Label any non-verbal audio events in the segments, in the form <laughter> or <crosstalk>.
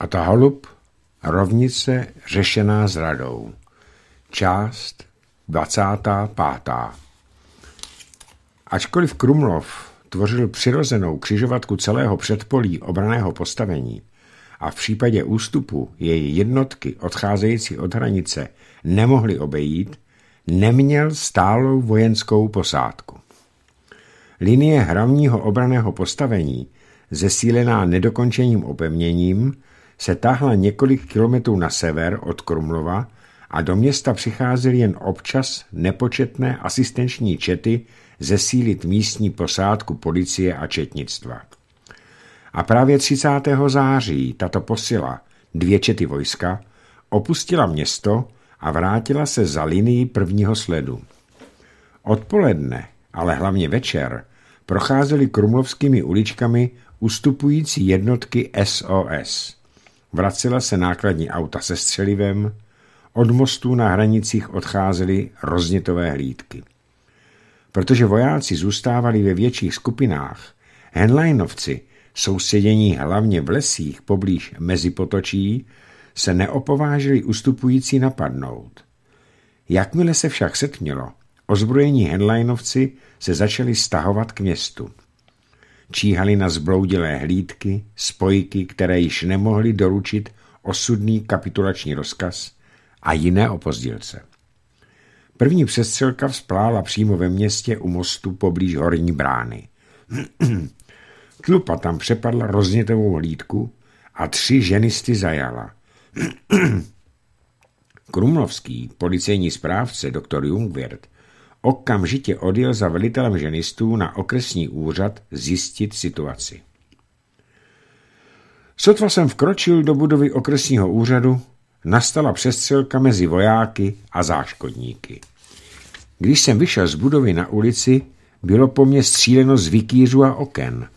A ta holub rovnice řešená zradou. Část 25. Ačkoliv Krumlov tvořil přirozenou křižovatku celého předpolí obraného postavení a v případě ústupu její jednotky odcházející od hranice nemohly obejít, neměl stálou vojenskou posádku. Linie hlavního obraného postavení, zesílená nedokončeným opevněním, se táhla několik kilometrů na sever od Krumlova a do města přicházely jen občas nepočetné asistenční čety zesílit místní posádku policie a četnictva. A právě 30. září tato posila, dvě čety vojska, opustila město a vrátila se za linii prvního sledu. Odpoledne, ale hlavně večer, procházely krumlovskými uličkami ustupující jednotky SOS – Vracela se nákladní auta se střelivem, od mostů na hranicích odcházely roznitové hlídky. Protože vojáci zůstávali ve větších skupinách, Henleinovci, sousedění hlavně v lesích poblíž Mezipotočí, se neopovážili ustupující napadnout. Jakmile se však setmělo, ozbrojení Henleinovci se začali stahovat k městu číhali na zbloudilé hlídky, spojky, které již nemohli doručit osudný kapitulační rozkaz a jiné opozdilce. První přestřelka vzplála přímo ve městě u mostu poblíž horní brány. <clears throat> Tlupa tam přepadla roznětovou hlídku a tři ženisty zajala. <clears throat> Krumlovský, policejní správce, doktor Jungwirth, okamžitě odjel za velitelem ženistů na okresní úřad zjistit situaci. Sotva jsem vkročil do budovy okresního úřadu, nastala přestřelka mezi vojáky a záškodníky. Když jsem vyšel z budovy na ulici, bylo po mně stříleno z vikýřů a oken.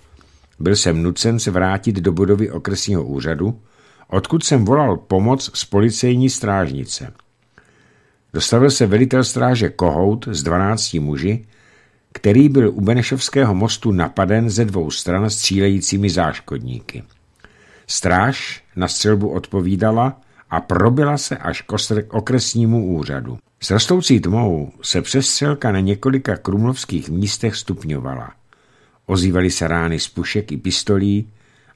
Byl jsem nucen se vrátit do budovy okresního úřadu, odkud jsem volal pomoc z policejní strážnice – Dostavil se velitel stráže Kohout s 12 muži, který byl u Benešovského mostu napaden ze dvou stran střílejícími záškodníky. Stráž na střelbu odpovídala a probila se až k okresnímu úřadu. S rostoucí tmou se přestřelka na několika krumlovských místech stupňovala. Ozývaly se rány z pušek i pistolí,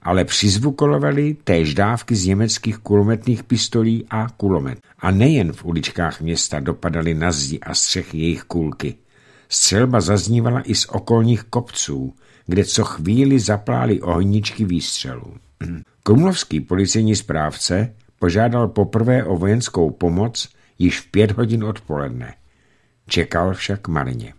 ale přizvukolovali též dávky z německých kulometných pistolí a kulomet. A nejen v uličkách města dopadaly na zdi a střechy jejich kulky. Střelba zaznívala i z okolních kopců, kde co chvíli zaplály ohničky výstřelů. <clears throat> Krumlovský policejní správce požádal poprvé o vojenskou pomoc již v pět hodin odpoledne. Čekal však marně.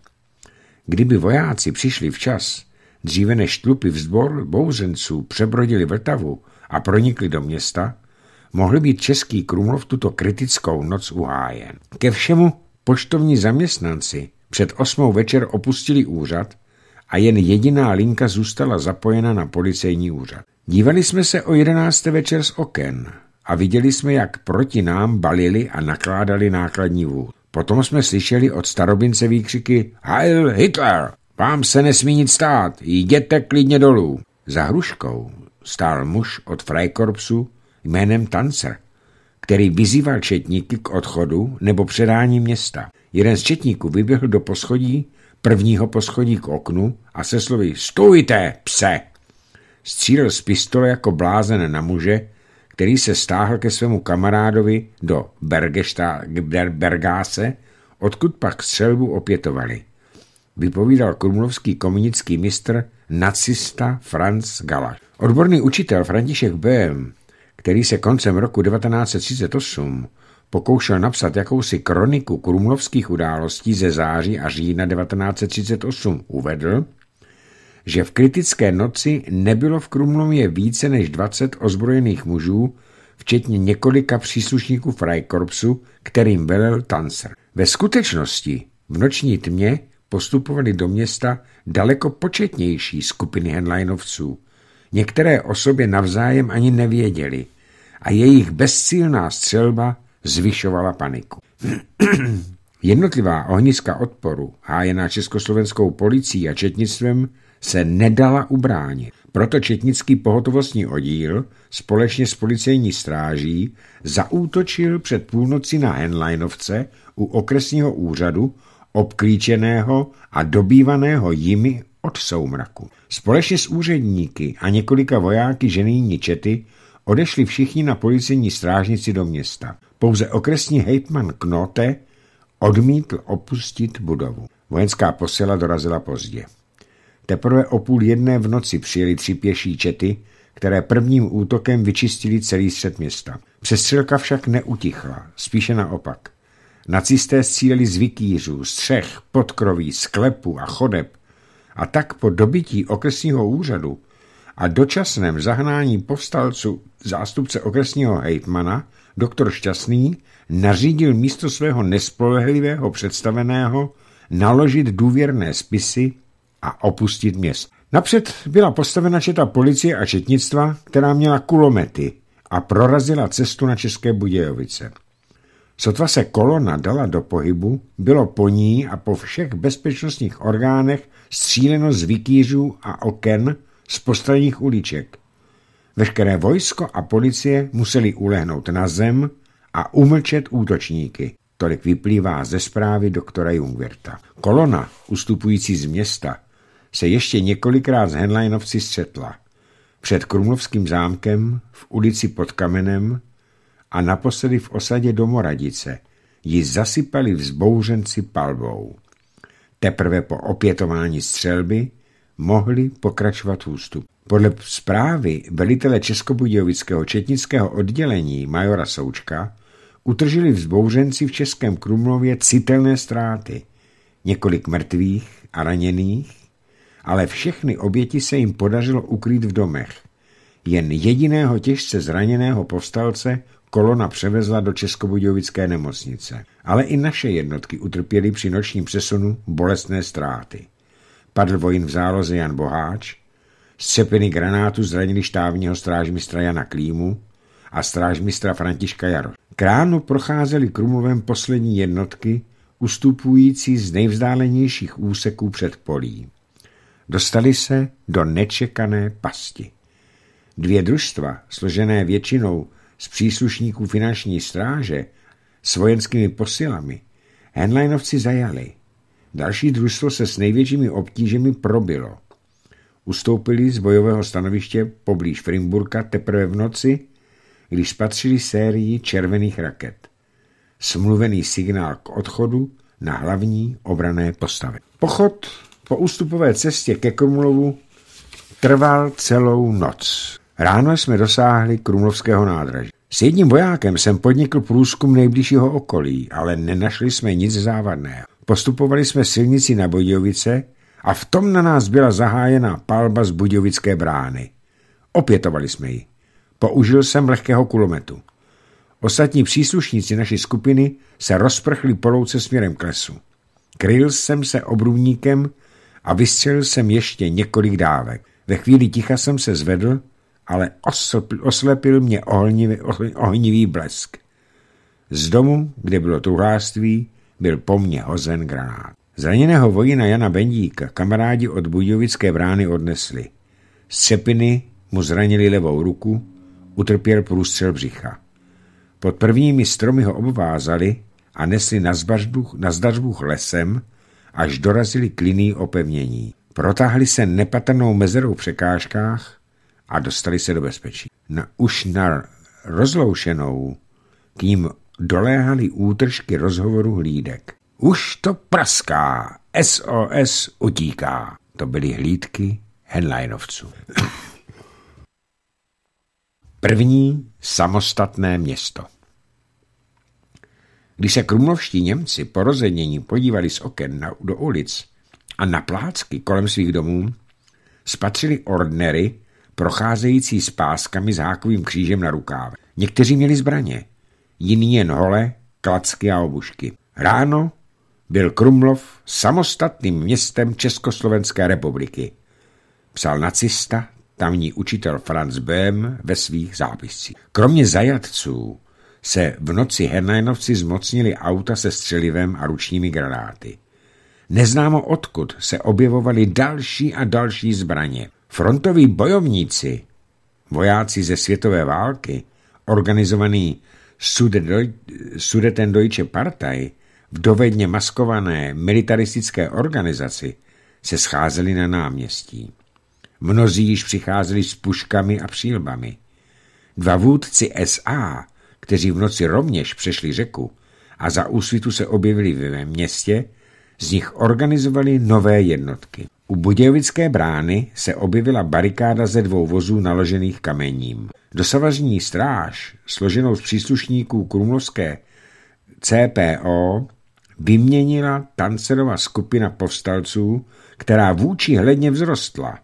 Kdyby vojáci přišli včas, dříve než tlupy vzbor bouřenců přebrodili Vltavu a pronikli do města, mohl být Český Krumlov tuto kritickou noc uhájen. Ke všemu poštovní zaměstnanci před osmou večer opustili úřad a jen jediná linka zůstala zapojena na policejní úřad. Dívali jsme se o jedenácté večer z oken a viděli jsme, jak proti nám balili a nakládali nákladní vůz. Potom jsme slyšeli od starobince výkřiky Heil Hitler! Vám se nesmí nic stát, jděte klidně dolů. Za hruškou stál muž od Freikorpsu jménem Tancer, který vyzýval četníky k odchodu nebo předání města. Jeden z četníků vyběhl do poschodí, prvního poschodí k oknu a se slovy Stůjte, pse! Střílel z pistole jako blázen na muže, který se stáhl ke svému kamarádovi do Bergáse, odkud pak střelbu opětovali vypovídal krumlovský komunický mistr nacista Franz Galaš. Odborný učitel František B., který se koncem roku 1938 pokoušel napsat jakousi kroniku krumlovských událostí ze září a října 1938, uvedl, že v kritické noci nebylo v Krumlově více než 20 ozbrojených mužů, včetně několika příslušníků Freikorpsu, kterým velel Tanzer. Ve skutečnosti v noční tmě postupovaly do města daleko početnější skupiny henleinovců. Některé o sobě navzájem ani nevěděli a jejich bezcílná střelba zvyšovala paniku. <clears throat> Jednotlivá ohniska odporu, hájená československou policií a četnictvem, se nedala ubránit. Proto četnický pohotovostní oddíl společně s policejní stráží zaútočil před půlnocí na Henleinovce u okresního úřadu obklíčeného a dobývaného jimi od soumraku. Společně s úředníky a několika vojáky ženýní čety odešli všichni na policijní strážnici do města. Pouze okresní hejtman Knote odmítl opustit budovu. Vojenská posila dorazila pozdě. Teprve o půl jedné v noci přijeli tři pěší čety, které prvním útokem vyčistili celý střed města. Přestřelka však neutichla, spíše naopak. Nacisté stříleli z vikýřů, střech, podkroví, sklepu a chodeb a tak po dobití okresního úřadu a dočasném zahnání povstalců zástupce okresního hejtmana, doktor Šťastný, nařídil místo svého nespolehlivého představeného naložit důvěrné spisy a opustit město. Napřed byla postavena četa policie a četnictva, která měla kulomety a prorazila cestu na České Budějovice. Sotva se kolona dala do pohybu, bylo po ní a po všech bezpečnostních orgánech stříleno z vikýřů a oken z postranních uliček. Veškeré vojsko a policie museli ulehnout na zem a umlčet útočníky. Tolik vyplývá ze zprávy doktora Jungwerta. Kolona, ustupující z města, se ještě několikrát s Henleinovci střetla. Před Krumlovským zámkem, v ulici pod kamenem, a naposledy v osadě Domoradice ji zasypali vzbouřenci palbou. Teprve po opětování střelby mohli pokračovat ústup. Podle zprávy velitele Českobudějovického četnického oddělení majora Součka utržili vzbouřenci v Českém Krumlově citelné ztráty, několik mrtvých a raněných, ale všechny oběti se jim podařilo ukrýt v domech. Jen jediného těžce zraněného povstalce kolona převezla do Českobudějovické nemocnice. Ale i naše jednotky utrpěly při nočním přesunu bolestné ztráty. Padl vojín v záloze Jan Boháč, střepiny granátu zranili štávního strážmistra Jana Klímu a strážmistra Františka Jaro. Kránu procházeli procházely Krumovem poslední jednotky, ustupující z nejvzdálenějších úseků před polí. Dostali se do nečekané pasti. Dvě družstva, složené většinou z příslušníků finanční stráže s vojenskými posilami Henleinovci zajali. Další družstvo se s největšími obtížemi probilo. Ustoupili z bojového stanoviště poblíž Frimburka teprve v noci, když spatřili sérii červených raket. Smluvený signál k odchodu na hlavní obrané postavy. Pochod po ústupové cestě ke Krumlovu trval celou noc. Ráno jsme dosáhli Krumlovského nádraží. S jedním vojákem jsem podnikl průzkum nejbližšího okolí, ale nenašli jsme nic závadného. Postupovali jsme silnici na Budějovice a v tom na nás byla zahájena palba z Budějovické brány. Opětovali jsme ji. Použil jsem lehkého kulometu. Ostatní příslušníci naší skupiny se rozprchli polouce směrem k lesu. Kryl jsem se obrůvníkem a vystřelil jsem ještě několik dávek. Ve chvíli ticha jsem se zvedl ale oslepil mě ohnivý, ohnivý blesk. Z domu, kde bylo truhláctví, byl po mně hozen granát. Zraněného vojina Jana Bendíka kamarádi od Budějovické brány odnesli. Z cepiny mu zranili levou ruku, utrpěl průstřel břicha. Pod prvními stromy ho obvázali a nesli na, zdařbuch, na zdařbuch lesem, až dorazili kliný opevnění. Protáhli se nepatrnou mezerou v překážkách, a dostali se do bezpečí. Na, už na rozloušenou k ním doléhaly útržky rozhovoru hlídek. Už to praská, SOS utíká. To byly hlídky Henleinovců. <coughs> První samostatné město. Když se krumlovští Němci po rozenění podívali z oken na, do ulic a na plácky kolem svých domů, spatřili ordnery, procházející s páskami s hákovým křížem na rukáve. Někteří měli zbraně, jiní jen hole, klacky a obušky. Ráno byl Krumlov samostatným městem Československé republiky. Psal nacista, tamní učitel Franz Böhm ve svých zápiscích. Kromě zajatců se v noci Hernajnovci zmocnili auta se střelivem a ručními granáty. Neznámo odkud se objevovaly další a další zbraně. Frontoví bojovníci, vojáci ze světové války, organizovaný Deutsche Partei, v dovedně maskované militaristické organizaci, se scházeli na náměstí. Mnozí již přicházeli s puškami a přílbami. Dva vůdci SA, kteří v noci rovněž přešli řeku a za úsvitu se objevili ve městě, z nich organizovali nové jednotky. U Budějovické brány se objevila barikáda ze dvou vozů naložených kamením. Dosavazní stráž, složenou z příslušníků krumlovské CPO, vyměnila tancerová skupina povstalců, která vůči hledně vzrostla.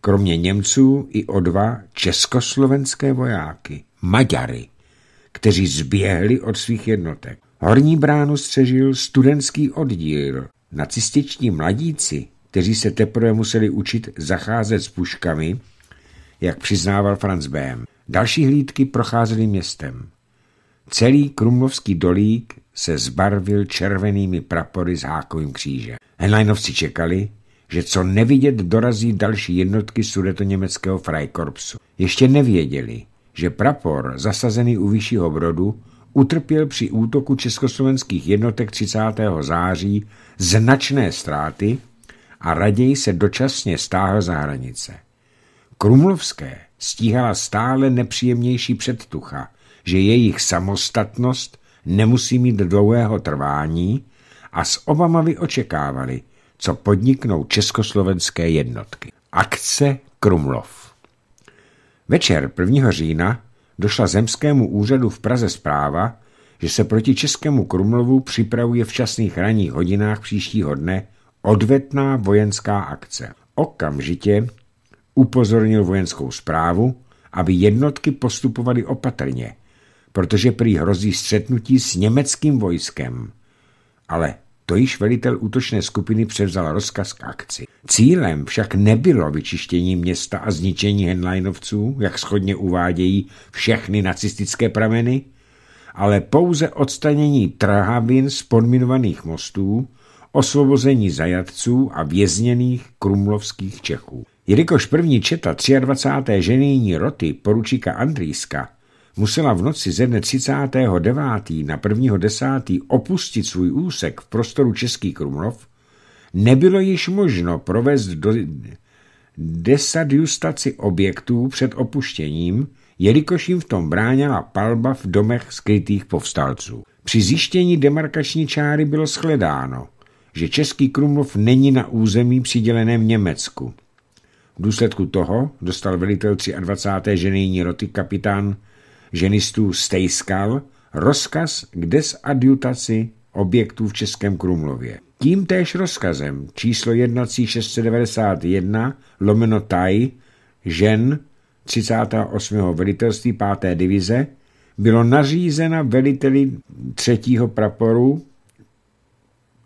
Kromě Němců i o dva československé vojáky, Maďary, kteří zběhli od svých jednotek. Horní bránu střežil studentský oddíl. Nacističtí mladíci kteří se teprve museli učit zacházet s puškami, jak přiznával Franz Bém. Další hlídky procházely městem. Celý Krumlovský dolík se zbarvil červenými prapory s hákovým křížem. Henleinovci čekali, že co nevidět dorazí další jednotky sudeto-německého Freikorpsu. Ještě nevěděli, že prapor zasazený u vyššího brodu utrpěl při útoku československých jednotek 30. září značné ztráty a raději se dočasně stáhl za hranice. Krumlovské stíhala stále nepříjemnější předtucha, že jejich samostatnost nemusí mít dlouhého trvání a s Obamavy očekávali, co podniknou československé jednotky. Akce Krumlov Večer 1. října došla zemskému úřadu v Praze zpráva, že se proti českému Krumlovu připravuje v časných ranních hodinách příštího dne Odvetná vojenská akce. Okamžitě upozornil vojenskou zprávu, aby jednotky postupovaly opatrně, protože prý hrozí střetnutí s německým vojskem. Ale to již velitel útočné skupiny převzal rozkaz k akci. Cílem však nebylo vyčištění města a zničení henlajnovců, jak schodně uvádějí všechny nacistické prameny, ale pouze odstranění trhavin z podminovaných mostů osvobození zajatců a vězněných krumlovských Čechů. Jelikož první četa 23. ženění roty poručíka Andrýska musela v noci ze dne 39. na 1. 10. opustit svůj úsek v prostoru Český Krumlov, nebylo již možno provést do desadjustaci objektů před opuštěním, jelikož jim v tom bránila palba v domech skrytých povstalců. Při zjištění demarkační čáry bylo shledáno, že Český Krumlov není na území přiděleném Německu. V důsledku toho dostal velitel 23. ženijní roty kapitán ženistů Stejskal rozkaz k desadjutaci objektů v Českém Krumlově. Tím též rozkazem číslo 1691 lomeno TAJ žen 38. velitelství 5. divize bylo nařízena veliteli 3. praporu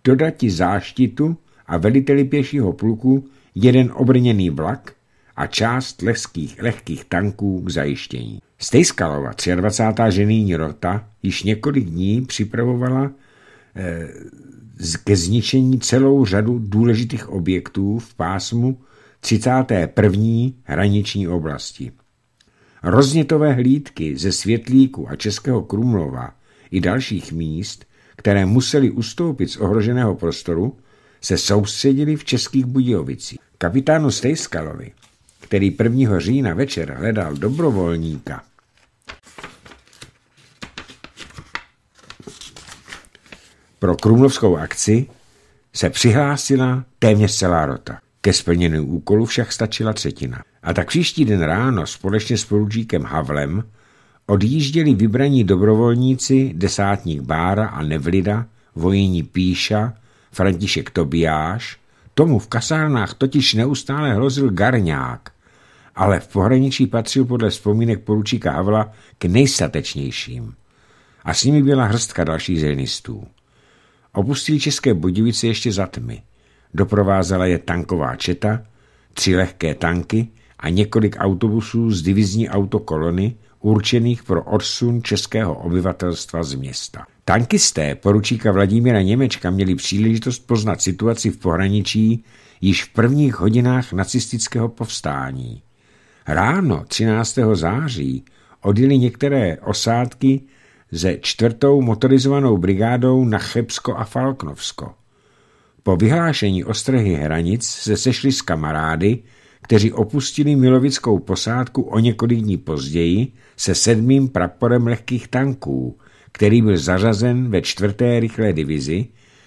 dodati záštitu a veliteli pěšího pluku jeden obrněný vlak a část lehkých, lehkých tanků k zajištění. Stejskalova 23. ženýní rota již několik dní připravovala eh, ke zničení celou řadu důležitých objektů v pásmu 31. hraniční oblasti. Roznětové hlídky ze Světlíku a Českého Krumlova i dalších míst které museli ustoupit z ohroženého prostoru, se soustředili v Českých Budějovicích. Kapitánu Stejskalovi, který 1. října večer hledal dobrovolníka, pro krumlovskou akci se přihlásila téměř celá rota. Ke splnění úkolu však stačila třetina. A tak příští den ráno společně s poručíkem Havlem Odjížděli vybraní dobrovolníci, desátník Bára a Nevlida, vojení Píša, František Tobiáš, tomu v kasárnách totiž neustále hrozil garňák, ale v pohraničí patřil podle vzpomínek poručíka Havla k nejstatečnějším. A s nimi byla hrstka dalších zejnistů. Opustili České Budivice ještě za tmy. Doprovázela je tanková četa, tři lehké tanky a několik autobusů z divizní autokolony určených pro odsun českého obyvatelstva z města. Tankisté poručíka Vladimíra Němečka měli příležitost poznat situaci v pohraničí již v prvních hodinách nacistického povstání. Ráno 13. září odjeli některé osádky ze čtvrtou motorizovanou brigádou na Chebsko a Falknovsko. Po vyhlášení ostrhy hranic se sešli s kamarády, kteří opustili milovickou posádku o několik dní později se sedmým praporem lehkých tanků, který byl zařazen ve čtvrté rychlé divizi,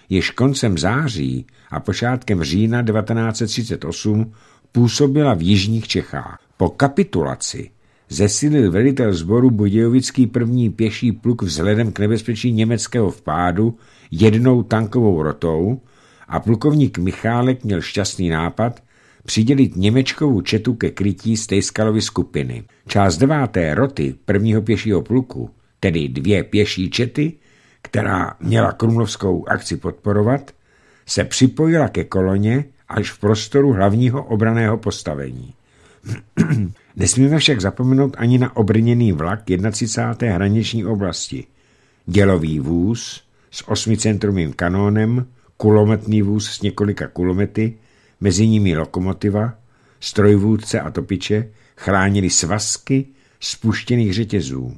jež koncem září a počátkem října 1938 působila v jižních Čechách. Po kapitulaci zesilil velitel sboru Budějovický první pěší pluk vzhledem k nebezpečí německého vpádu jednou tankovou rotou a plukovník Michálek měl šťastný nápad, přidělit Němečkovu četu ke krytí Stejskalovy skupiny. Část deváté roty prvního pěšího pluku, tedy dvě pěší čety, která měla krumlovskou akci podporovat, se připojila ke koloně až v prostoru hlavního obraného postavení. <clears throat> Nesmíme však zapomenout ani na obrněný vlak 31. hraniční oblasti. Dělový vůz s osmicentrovým kanónem, kulometný vůz s několika kulomety, mezi nimi lokomotiva, strojvůdce a topiče chránili svazky spuštěných řetězů.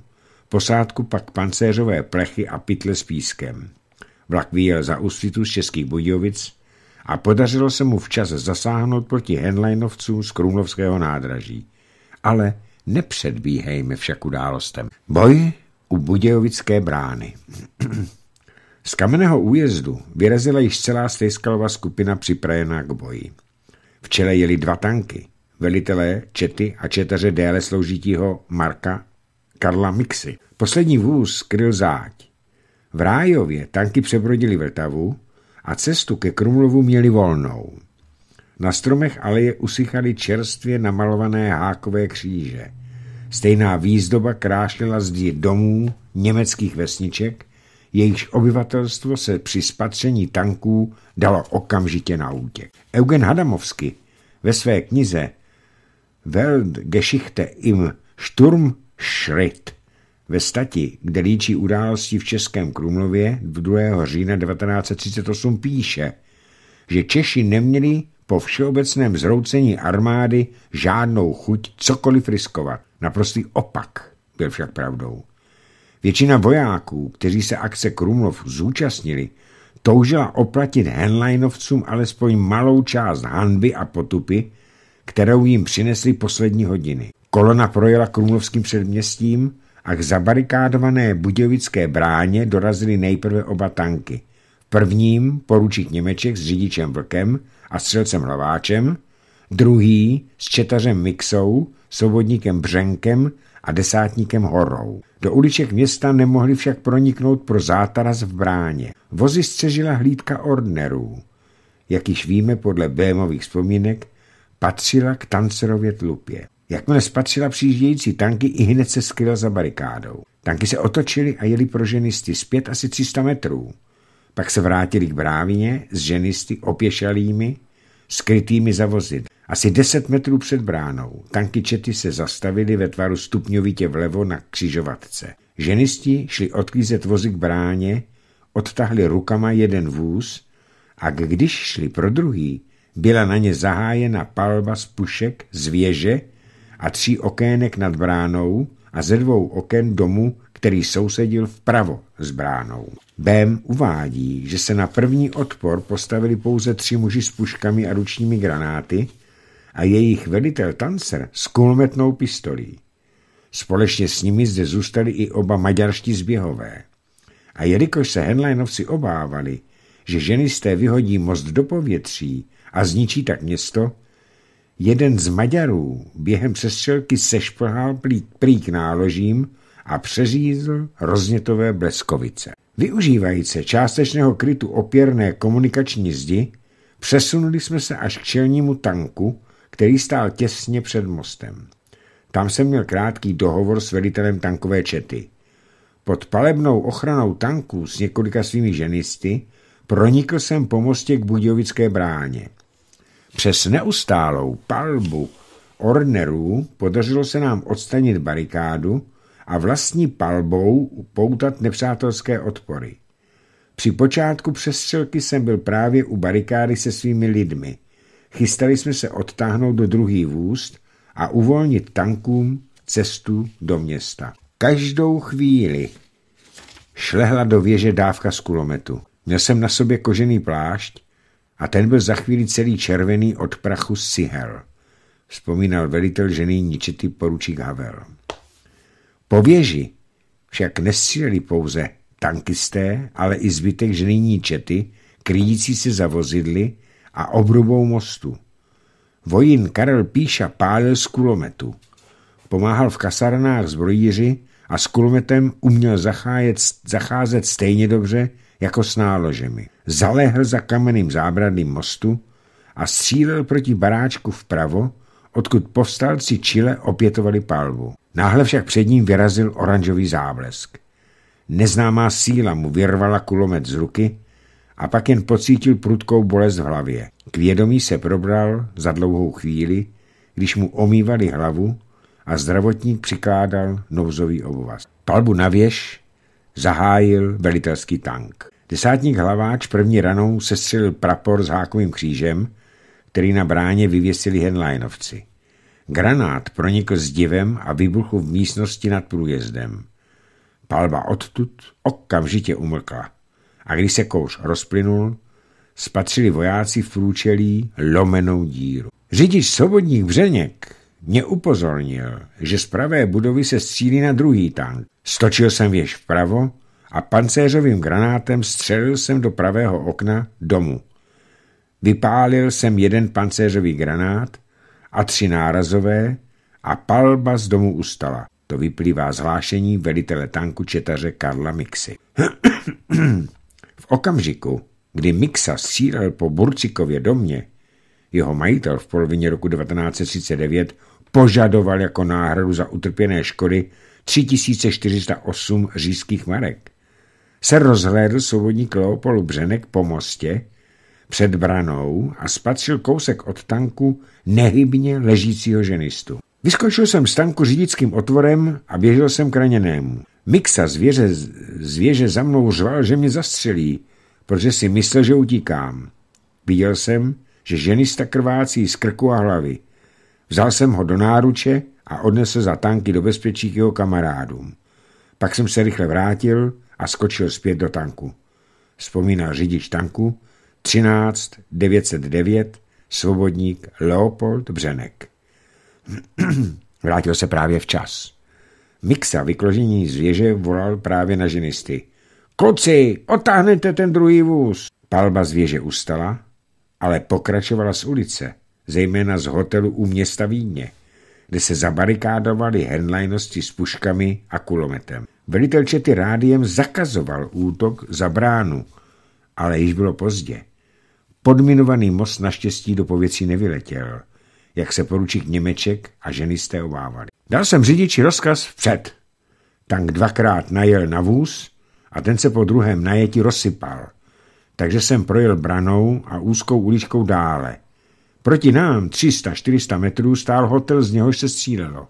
Posádku pak pancéřové plechy a pytle s pískem. Vlak vyjel za úsvitu z Českých Budějovic a podařilo se mu včas zasáhnout proti Henleinovcům z Krumlovského nádraží. Ale nepředbíhejme však událostem. Boj u Budějovické brány. <clears throat> Z kamenného újezdu vyrazila již celá stejskalová skupina připravená k boji. V čele jeli dva tanky, velitelé Čety a četaře déle sloužitího Marka Karla Mixy. Poslední vůz skryl záď. V Rájově tanky přebrodili Vltavu a cestu ke Krumlovu měli volnou. Na stromech je usychaly čerstvě namalované hákové kříže. Stejná výzdoba krášlila zdi domů, německých vesniček jejichž obyvatelstvo se při spatření tanků dalo okamžitě na útěk. Eugen Hadamovsky ve své knize Weltgeschichte im Sturm Schritt ve stati, kde líčí události v Českém Krumlově 2. října 1938 píše, že Češi neměli po všeobecném zroucení armády žádnou chuť cokoliv riskovat. Naprostý opak byl však pravdou. Většina vojáků, kteří se akce Krumlov zúčastnili, toužila oplatit Henleinovcům alespoň malou část hanby a potupy, kterou jim přinesly poslední hodiny. Kolona projela krumlovským předměstím a k zabarikádované budějovické bráně dorazily nejprve oba tanky. prvním poručík Němeček s řidičem Vlkem a střelcem Hlaváčem, druhý s četařem Mixou, svobodníkem Břenkem a desátníkem horou. Do uliček města nemohli však proniknout pro zátaras v bráně. Vozy střežila hlídka ordnerů. Jak již víme podle Bémových vzpomínek, patřila k tancerově tlupě. Jakmile spatřila přijíždějící tanky, i hned se skryla za barikádou. Tanky se otočily a jeli pro ženisty zpět asi 300 metrů. Pak se vrátili k brávině s ženisty opěšalými skrytými za vozy. Asi 10 metrů před bránou tanky čety se zastavily ve tvaru stupňovitě vlevo na křižovatce. Ženisti šli odklízet vozy k bráně, odtahli rukama jeden vůz a když šli pro druhý, byla na ně zahájena palba z pušek, z věže a tří okének nad bránou a ze dvou oken domu, který sousedil vpravo s bránou. Bem uvádí, že se na první odpor postavili pouze tři muži s puškami a ručními granáty a jejich velitel Tancer s kulmetnou pistolí. Společně s nimi zde zůstali i oba maďarští zběhové. A jelikož se Henleinovci obávali, že ženisté vyhodí most do povětří a zničí tak město, jeden z Maďarů během přestřelky sešplhal prý náložím a přeřízl roznětové bleskovice. Využívajíce částečného krytu opěrné komunikační zdi, přesunuli jsme se až k čelnímu tanku, který stál těsně před mostem. Tam jsem měl krátký dohovor s velitelem tankové čety. Pod palebnou ochranou tanků s několika svými ženisty pronikl jsem po mostě k Budějovické bráně. Přes neustálou palbu ornerů podařilo se nám odstanit barikádu, a vlastní palbou poutat nepřátelské odpory. Při počátku přestřelky jsem byl právě u barikády se svými lidmi. Chystali jsme se odtáhnout do druhý vůz a uvolnit tankům cestu do města. Každou chvíli šlehla do věže dávka z kulometu. Měl jsem na sobě kožený plášť a ten byl za chvíli celý červený od prachu sihel. Vzpomínal velitel ženy ničitý poručík Havel. Po věži však nestříleli pouze tankisté, ale i zbytek ženyní čety, kryjící se za vozidly a obrubou mostu. Vojín Karel Píša pálil z kulometu. Pomáhal v kasarnách zbrojíři a s kulometem uměl zachájet, zacházet stejně dobře jako s náložemi. Zalehl za kamenným zábradlím mostu a střílel proti baráčku vpravo, odkud povstalci Chile opětovali palbu. Náhle však před ním vyrazil oranžový záblesk. Neznámá síla mu vyrvala kulomet z ruky a pak jen pocítil prudkou bolest v hlavě. K vědomí se probral za dlouhou chvíli, když mu omývali hlavu a zdravotník přikládal nouzový obvaz. Palbu na věž zahájil velitelský tank. Desátník Hlaváč první ranou sestřelil prapor s hákovým křížem, který na bráně vyvěsili henlajnovci. Granát pronikl s divem a vybuchl v místnosti nad průjezdem. Palba odtud okamžitě umlkla a když se kouř rozplynul, spatřili vojáci v průčelí lomenou díru. Řidič Sobodník Břeněk mě upozornil, že z pravé budovy se střílí na druhý tank. Stočil jsem věž vpravo a pancéřovým granátem střelil jsem do pravého okna domu. Vypálil jsem jeden pancéřový granát a tři nárazové a palba z domu ustala. To vyplývá z hlášení velitele tanku četaře Karla Mixy. <clears throat> v okamžiku, kdy Mixa střílel po Burcikově domě, jeho majitel v polovině roku 1939 požadoval jako náhradu za utrpěné škody 3408 říšských marek. Se rozhlédl svobodník Leopold Břenek po mostě před branou a spatřil kousek od tanku nehybně ležícího ženistu. Vyskočil jsem z tanku řidickým otvorem a běžel jsem k raněnému. Mixa zvěře, zvěře za mnou řval, že mě zastřelí, protože si myslel, že utíkám. Viděl jsem, že ženista krvácí z krku a hlavy. Vzal jsem ho do náruče a odnesl za tanky do bezpečí k jeho kamarádům. Pak jsem se rychle vrátil a skočil zpět do tanku. Vzpomíná řidič tanku, 13 909 Svobodník Leopold Břenek. <clears throat> Vrátil se právě včas. Mixa vykložení z věže volal právě na ženisty. Kluci, otáhnete ten druhý vůz. Palba z věže ustala, ale pokračovala z ulice, zejména z hotelu u města Vídně, kde se zabarikádovali henlajnosti s puškami a kulometem. Velitel čety rádiem zakazoval útok za bránu, ale již bylo pozdě. Podminovaný most naštěstí do pověcí nevyletěl, jak se poručík Němeček a jste obávali. Dal jsem řidiči rozkaz vpřed. Tank dvakrát najel na vůz a ten se po druhém najetí rozsypal. Takže jsem projel branou a úzkou uličkou dále. Proti nám 300-400 metrů stál hotel, z něhož se střílelo.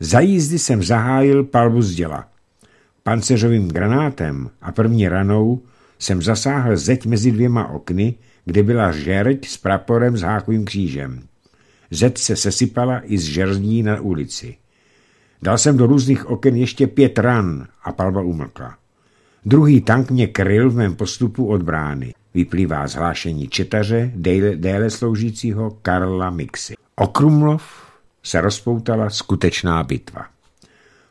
Za jízdy jsem zahájil palbu z děla. Pancerovým granátem a první ranou jsem zasáhl zeď mezi dvěma okny, kde byla žerť s praporem s hákovým křížem. Zeď se sesypala i z žerzní na ulici. Dal jsem do různých oken ještě pět ran a palba umlkla. Druhý tank mě kryl v mém postupu od brány. Vyplývá zhlášení četaře, déle, déle sloužícího Karla Mixy. O Krumlov se rozpoutala skutečná bitva.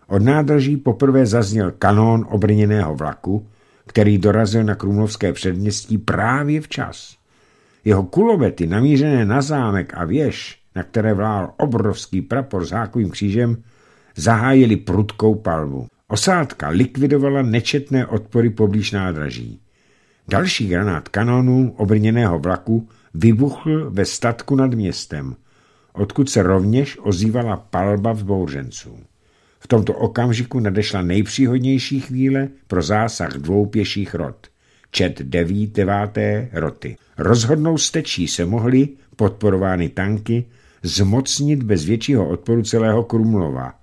Od nádrží poprvé zazněl kanón obrněného vlaku, který dorazil na Krumlovské předměstí právě včas. Jeho kulomety namířené na zámek a věž, na které vlál obrovský prapor s hákovým křížem, zahájili prudkou palbu. Osádka likvidovala nečetné odpory poblíž nádraží. Další granát kanonů obrněného vlaku vybuchl ve statku nad městem, odkud se rovněž ozývala palba vzbouřenců. V tomto okamžiku nadešla nejpříhodnější chvíle pro zásah dvou pěších rod čet deváté 9. roty. Rozhodnou stečí se mohly, podporovány tanky, zmocnit bez většího odporu celého Krumlova,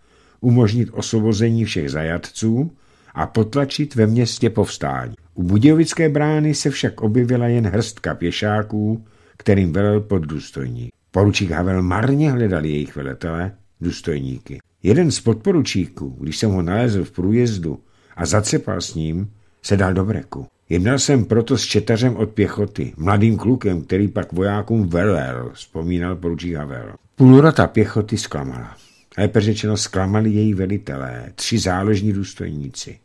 umožnit osvobození všech zajatců a potlačit ve městě povstání. U Budějovické brány se však objevila jen hrstka pěšáků, kterým velel důstojní. Poručík Havel marně hledal jejich veletele, důstojníky. Jeden z podporučíků, když jsem ho nalezl v průjezdu a zacepal s ním, se dal do breku. Jednal jsem proto s četařem od pěchoty, mladým klukem, který pak vojákům velel, vzpomínal poručík Havel. Půlrota pěchoty zklamala. Lépe řečeno zklamali její velitelé, tři záložní důstojníci.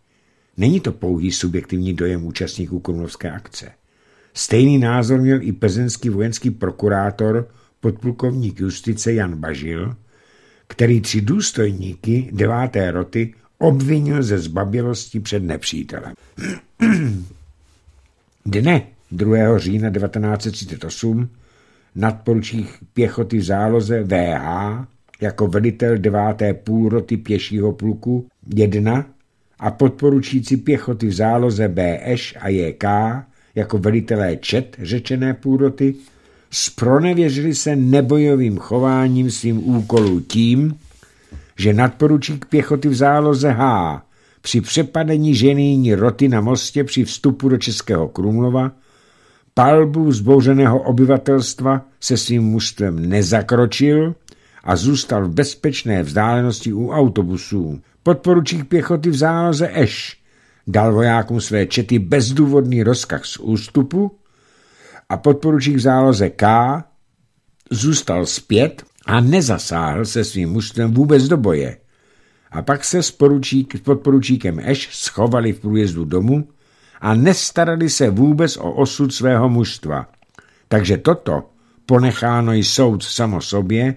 Není to pouhý subjektivní dojem účastníků krumlovské akce. Stejný názor měl i pezenský vojenský prokurátor, podplukovník justice Jan Bažil, který tři důstojníky deváté roty obvinil ze zbabělosti před nepřítelem. <clears throat> Dne 2. října 1938 nadporučík pěchoty záloze VH jako velitel 9. půlroty pěšího pluku 1 a podporučíci pěchoty v záloze BŠ a JK jako velitelé čet řečené půlroty spronevěřili se nebojovým chováním svým úkolů tím, že nadporučík pěchoty v záloze H při přepadení ženýní roty na mostě při vstupu do Českého Krumlova, palbu zbouřeného obyvatelstva se svým mužstvem nezakročil a zůstal v bezpečné vzdálenosti u autobusů. Podporučík pěchoty v záloze Eš dal vojákům své čety bezdůvodný rozkaz z ústupu a podporučík v záloze K zůstal zpět a nezasáhl se svým mužstvem vůbec do boje a pak se s, poručík, s podporučíkem Eš schovali v průjezdu domu a nestarali se vůbec o osud svého mužstva. Takže toto, ponecháno i soud samo sobě,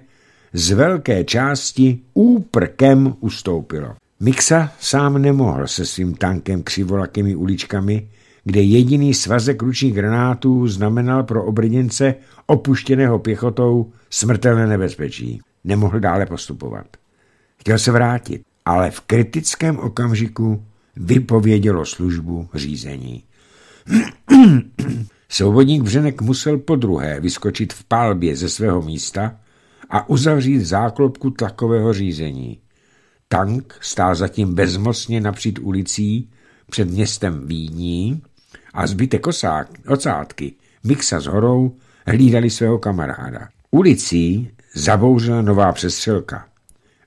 z velké části úprkem ustoupilo. Mixa sám nemohl se svým tankem křivolakými uličkami, kde jediný svazek ručních granátů znamenal pro obrněnce opuštěného pěchotou smrtelné nebezpečí. Nemohl dále postupovat. Chtěl se vrátit, ale v kritickém okamžiku vypovědělo službu řízení. <clears throat> Svobodník Břenek musel po druhé vyskočit v pálbě ze svého místa a uzavřít záklopku tlakového řízení. Tank stál zatím bezmocně napřed ulicí před městem Vídní a zbytek osák, ocátky, Mixa s horou, hlídali svého kamaráda. Ulicí zabouřila nová přestřelka.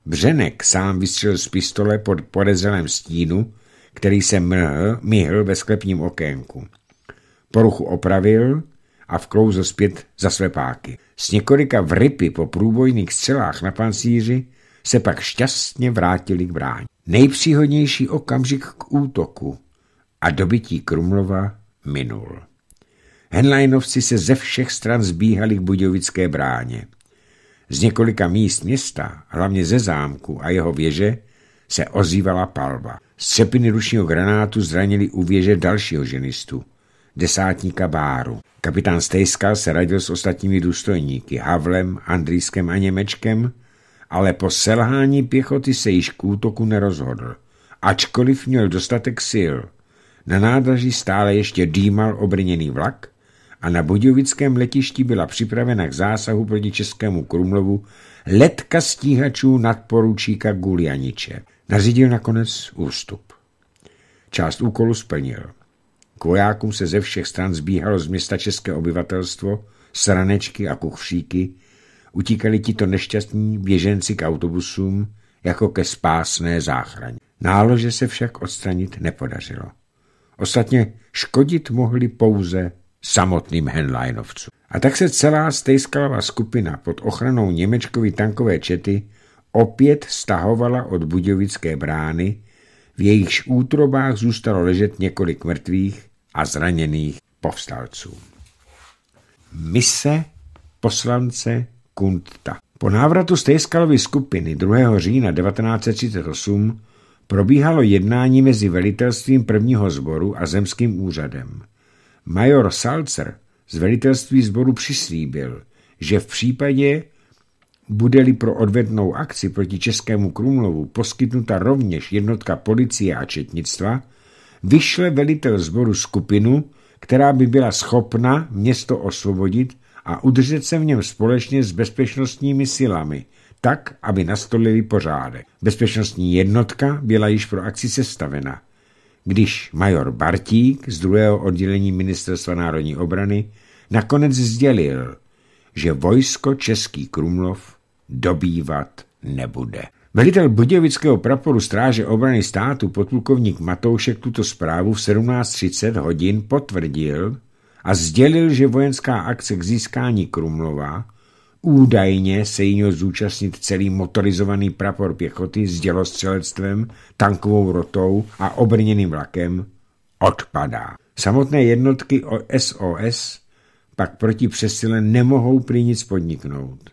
Břenek sám vystřelil z pistole pod podezřelém stínu, který se mrhl, myhl ve sklepním okénku. Poruchu opravil a vklouzl zpět za své páky. S několika vrypy po průbojných střelách na pancíři se pak šťastně vrátili k bráně. Nejpříhodnější okamžik k útoku a dobytí Krumlova minul. Henleinovci se ze všech stran zbíhali k budějovické bráně. Z několika míst města, hlavně ze zámku a jeho věže, se ozývala palba. Střepiny rušního granátu zranili u věže dalšího ženistu, desátníka Báru. Kapitán Stejska se radil s ostatními důstojníky, Havlem, Andrýskem a Němečkem, ale po selhání pěchoty se již k útoku nerozhodl. Ačkoliv měl dostatek sil, na nádraží stále ještě dýmal obrněný vlak a na budějovickém letišti byla připravena k zásahu proti Českému Krumlovu letka stíhačů nadporučíka Gulianiče. Nařídil nakonec ústup. Část úkolu splnil. K vojákům se ze všech stran zbíhalo z města české obyvatelstvo, sranečky a kuchšíky, utíkali tito nešťastní běženci k autobusům jako ke spásné záchraně. Nálože se však odstranit nepodařilo. Ostatně škodit mohli pouze samotným henleinovcům. A tak se celá stejskalová skupina pod ochranou Němečkovy tankové čety opět stahovala od Budějovické brány, v jejichž útrobách zůstalo ležet několik mrtvých a zraněných povstalců. Mise poslance Kunta. Po návratu Stejskalovy skupiny 2. října 1938 probíhalo jednání mezi velitelstvím prvního sboru a zemským úřadem – Major Salzer z velitelství sboru přislíbil, že v případě, bude-li pro odvetnou akci proti Českému Krumlovu poskytnuta rovněž jednotka policie a četnictva, vyšle velitel sboru skupinu, která by byla schopna město osvobodit a udržet se v něm společně s bezpečnostními silami, tak, aby nastolili pořádek. Bezpečnostní jednotka byla již pro akci sestavena když major Bartík z druhého oddělení Ministerstva národní obrany nakonec sdělil, že vojsko Český Krumlov dobývat nebude. Velitel Budějovického praporu stráže obrany státu podplukovník Matoušek tuto zprávu v 17.30 hodin potvrdil a sdělil, že vojenská akce k získání Krumlova Údajně se jí měl zúčastnit celý motorizovaný prapor pěchoty s dělostřelectvem, tankovou rotou a obrněným vlakem odpadá. Samotné jednotky o SOS pak proti přesile nemohou prý nic podniknout.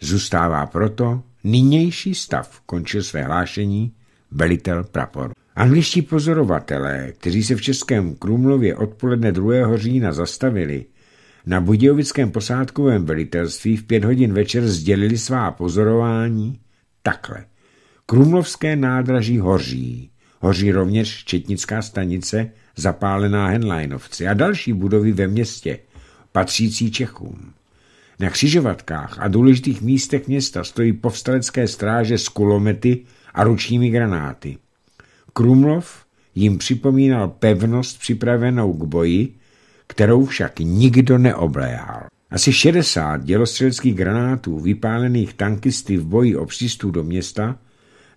Zůstává proto nynější stav, končil své hlášení velitel praporu. Angličtí pozorovatelé, kteří se v Českém Krumlově odpoledne 2. října zastavili, na budějovickém posádkovém velitelství v pět hodin večer sdělili svá pozorování takhle. Krumlovské nádraží hoří. Hoří rovněž Četnická stanice, zapálená Henleinovci a další budovy ve městě, patřící Čechům. Na křižovatkách a důležitých místech města stojí povstalecké stráže s kulomety a ručními granáty. Krumlov jim připomínal pevnost připravenou k boji kterou však nikdo neobléhal. Asi 60 dělostřelských granátů vypálených tankisty v boji o přístup do města,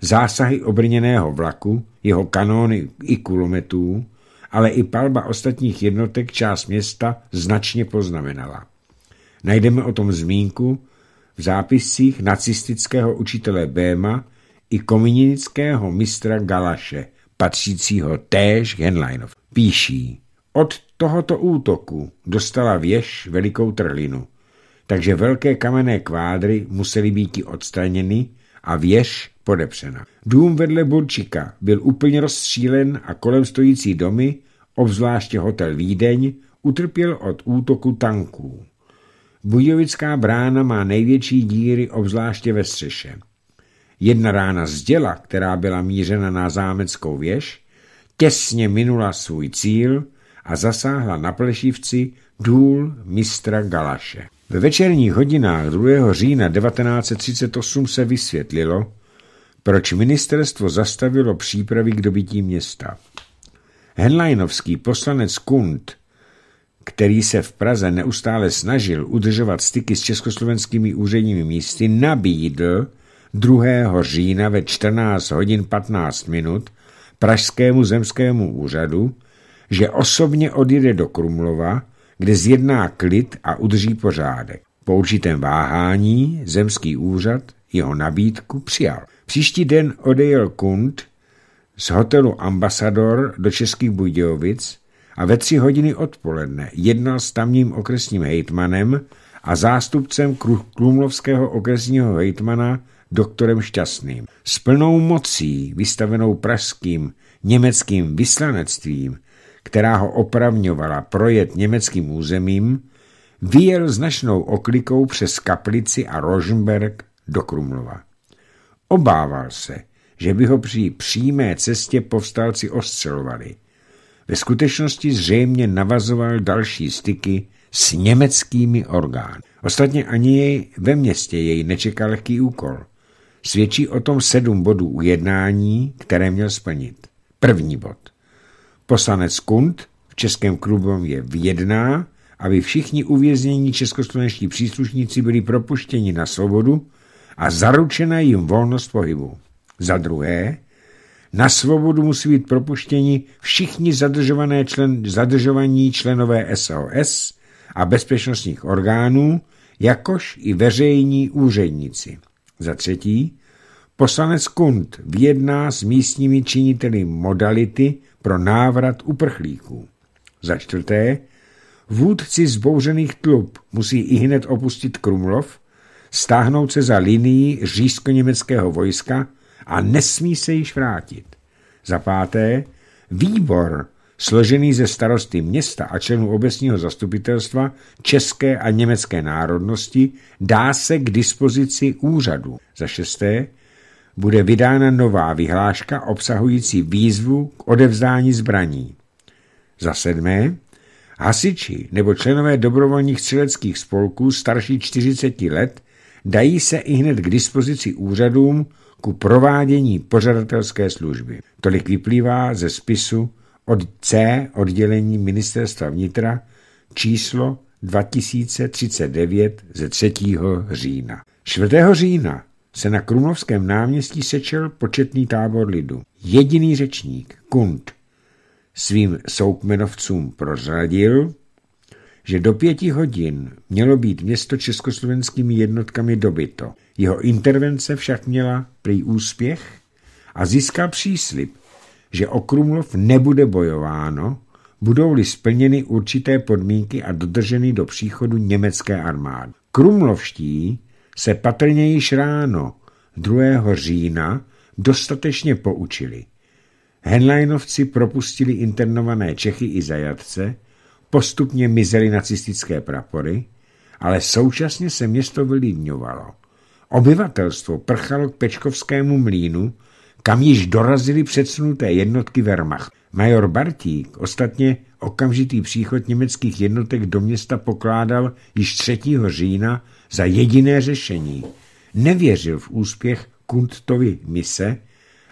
zásahy obrněného vlaku, jeho kanóny i kulometů, ale i palba ostatních jednotek část města značně poznamenala. Najdeme o tom zmínku v zápiscích nacistického učitele Béma i kominického mistra Galaše, patřícího též Henleinov. Píší od tohoto útoku dostala věž velikou trhlinu, takže velké kamenné kvádry musely být odstraněny a věž podepřena. Dům vedle Burčika byl úplně rozstřílen a kolem stojící domy, obzvláště hotel Vídeň, utrpěl od útoku tanků. Budějovická brána má největší díry obzvláště ve střeše. Jedna rána z děla, která byla mířena na zámeckou věž, těsně minula svůj cíl a zasáhla na Plešivci důl mistra Galaše. Ve večerních hodinách 2. října 1938 se vysvětlilo, proč ministerstvo zastavilo přípravy k dobití města. Henleinovský poslanec Kund, který se v Praze neustále snažil udržovat styky s československými úředními místy, nabídl 2. října ve 14 hodin 15 minut Pražskému zemskému úřadu, že osobně odjede do Krumlova, kde zjedná klid a udrží pořádek. Po určitém váhání zemský úřad jeho nabídku přijal. Příští den odejel Kund z hotelu Ambasador do Českých Budějovic a ve tři hodiny odpoledne jednal s tamním okresním hejtmanem a zástupcem Krumlovského okresního hejtmana doktorem Šťastným. S plnou mocí vystavenou pražským německým vyslanectvím která ho opravňovala projet německým územím, vyjel značnou oklikou přes Kaplici a Rožmberg do Krumlova. Obával se, že by ho při přímé cestě povstalci ostřelovali. Ve skutečnosti zřejmě navazoval další styky s německými orgány. Ostatně ani jej ve městě jej nečekal lehký úkol. Svědčí o tom sedm bodů ujednání, které měl splnit. První bod. Poslanec Kunt v Českém je vědná, aby všichni uvěznění českoslovenští příslušníci byli propuštěni na svobodu a zaručena jim volnost pohybu. Za druhé, na svobodu musí být propuštěni všichni zadržované člen, zadržovaní členové SOS a bezpečnostních orgánů, jakož i veřejní úředníci. Za třetí, Poslanec Kund vyjedná s místními činiteli modality pro návrat uprchlíků. Za čtvrté, vůdci zbouřených tlub musí i hned opustit Krumlov, stáhnout se za linií řízko německého vojska a nesmí se již vrátit. Za páté, výbor složený ze starosty města a členů obecního zastupitelstva české a německé národnosti, dá se k dispozici úřadu. Za šesté, bude vydána nová vyhláška obsahující výzvu k odevzdání zbraní. Za sedmé, hasiči nebo členové dobrovolních střeleckých spolků starší 40 let dají se i hned k dispozici úřadům ku provádění pořadatelské služby. Tolik vyplývá ze spisu od C oddělení ministerstva vnitra číslo 2039 ze 3. října. 4. října se na Krumlovském náměstí sečel početný tábor lidu. Jediný řečník, Kund, svým soukmenovcům prozradil, že do pěti hodin mělo být město československými jednotkami dobyto. Jeho intervence však měla prý úspěch a získal příslip, že o Krumlov nebude bojováno, budou-li splněny určité podmínky a dodrženy do příchodu německé armády. Krumlovští se patrně již ráno 2. října dostatečně poučili. Henleinovci propustili internované Čechy i zajatce, postupně mizely nacistické prapory, ale současně se město vylídňovalo. Obyvatelstvo prchalo k Pečkovskému mlínu, kam již dorazily předsunuté jednotky Wehrmacht. Major Bartík ostatně okamžitý příchod německých jednotek do města pokládal již 3. října za jediné řešení. Nevěřil v úspěch Kuntovi mise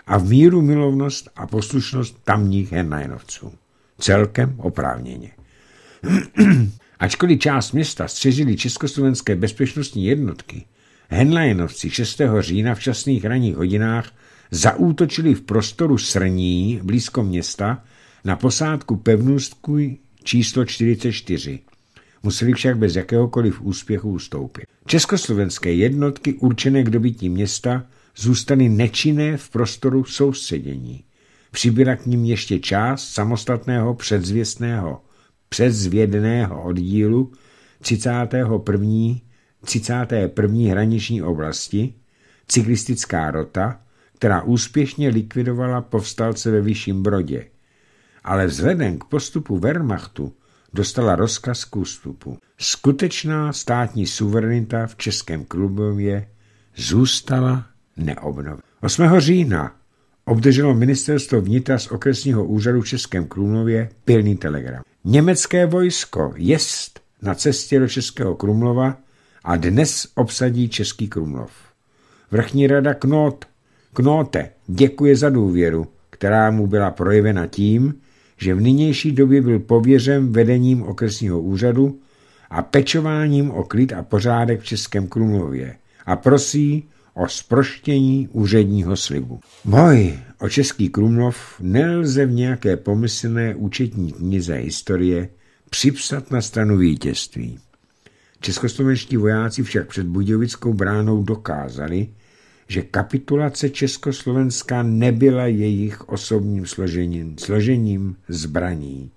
a v míru milovnost a poslušnost tamních Henleinovců. Celkem oprávněně. <clears throat> Ačkoliv část města střežili československé bezpečnostní jednotky, Henleinovci 6. října v časných ranních hodinách zaútočili v prostoru Srní blízko města na posádku pevnostku číslo 44 museli však bez jakéhokoliv úspěchu ustoupit. Československé jednotky určené k dobytí města zůstaly nečinné v prostoru soustředění. Přibyla k ním ještě část samostatného předzvěstného, předzvědného oddílu 31. 31. hraniční oblasti, cyklistická rota, která úspěšně likvidovala povstalce ve Vyšším Brodě. Ale vzhledem k postupu Wehrmachtu dostala rozkaz k ústupu. Skutečná státní suverenita v Českém Krumlově zůstala neobnovena. 8. října obdrželo ministerstvo vnitra z okresního úřadu v Českém Krumlově pilný telegram. Německé vojsko jest na cestě do Českého Krumlova a dnes obsadí Český Krumlov. Vrchní rada Knot, Knote děkuje za důvěru, která mu byla projevena tím, že v nynější době byl pověřen vedením okresního úřadu a pečováním o klid a pořádek v Českém Krumlově a prosí o sproštění úředního slibu. Boj o Český Krumlov nelze v nějaké pomyslné účetní knize historie připsat na stranu vítězství. Českoslovenští vojáci však před Budějovickou bránou dokázali, že kapitulace Československa nebyla jejich osobním složením, složením zbraní.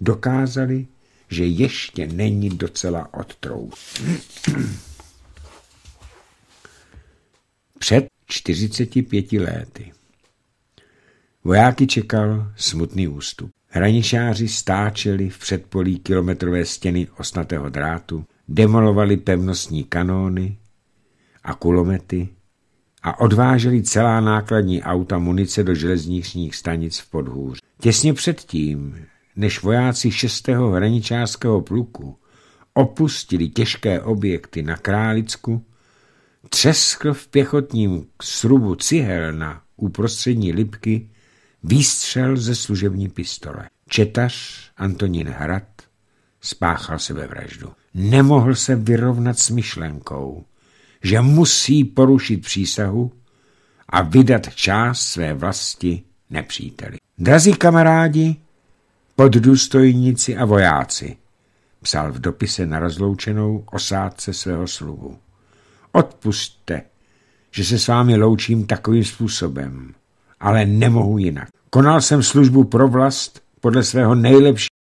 Dokázali, že ještě není docela odtrou. <clears throat> Před 45 lety. Vojáky čekal smutný ústup. Hraničáři stáčeli v předpolí kilometrové stěny osnatého drátu, demolovali pevnostní kanóny a kulomety a odváželi celá nákladní auta munice do železničních stanic v Podhůří. Těsně předtím, než vojáci 6. hraničářského pluku opustili těžké objekty na Králicku, třeskl v pěchotním srubu cihelna u prostřední Lipky výstřel ze služební pistole. Četař Antonín Hrad spáchal sebevraždu. Nemohl se vyrovnat s myšlenkou, že musí porušit přísahu a vydat část své vlasti nepříteli. Drazí kamarádi, poddůstojníci a vojáci, psal v dopise na rozloučenou osádce svého sluhu. Odpustte, že se s vámi loučím takovým způsobem, ale nemohu jinak. Konal jsem službu pro vlast podle svého nejlepšího